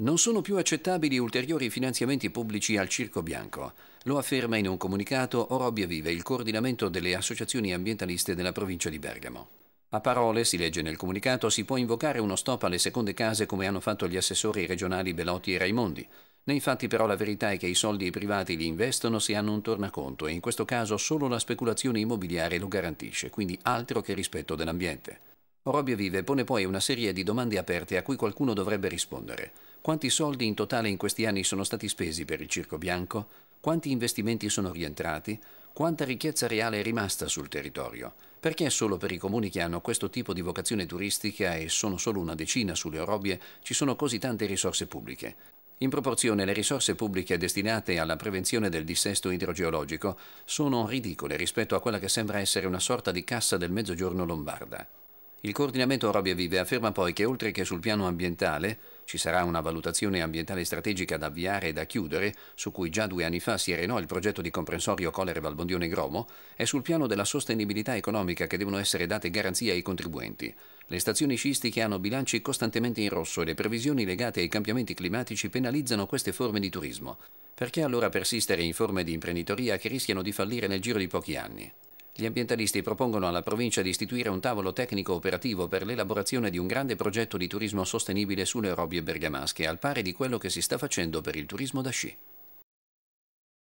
Non sono più accettabili ulteriori finanziamenti pubblici al Circo Bianco. Lo afferma in un comunicato Orobbia Vive, il coordinamento delle associazioni ambientaliste della provincia di Bergamo. A parole, si legge nel comunicato, si può invocare uno stop alle seconde case come hanno fatto gli assessori regionali Belotti e Raimondi. Nei fatti però la verità è che i soldi privati li investono se hanno un tornaconto e in questo caso solo la speculazione immobiliare lo garantisce, quindi altro che rispetto dell'ambiente. Robbie Vive pone poi una serie di domande aperte a cui qualcuno dovrebbe rispondere. Quanti soldi in totale in questi anni sono stati spesi per il Circo Bianco? Quanti investimenti sono rientrati? Quanta ricchezza reale è rimasta sul territorio? Perché solo per i comuni che hanno questo tipo di vocazione turistica e sono solo una decina sulle Orobie ci sono così tante risorse pubbliche? In proporzione le risorse pubbliche destinate alla prevenzione del dissesto idrogeologico sono ridicole rispetto a quella che sembra essere una sorta di cassa del mezzogiorno lombarda. Il coordinamento Robbie Vive afferma poi che oltre che sul piano ambientale ci sarà una valutazione ambientale strategica da avviare e da chiudere, su cui già due anni fa si arenò il progetto di comprensorio Colere Valbondione Gromo, è sul piano della sostenibilità economica che devono essere date garanzie ai contribuenti. Le stazioni sciistiche hanno bilanci costantemente in rosso e le previsioni legate ai cambiamenti climatici penalizzano queste forme di turismo. Perché allora persistere in forme di imprenditoria che rischiano di fallire nel giro di pochi anni? Gli ambientalisti propongono alla provincia di istituire un tavolo tecnico operativo per l'elaborazione di un grande progetto di turismo sostenibile sulle robbie bergamasche, al pari di quello che si sta facendo per il turismo da sci.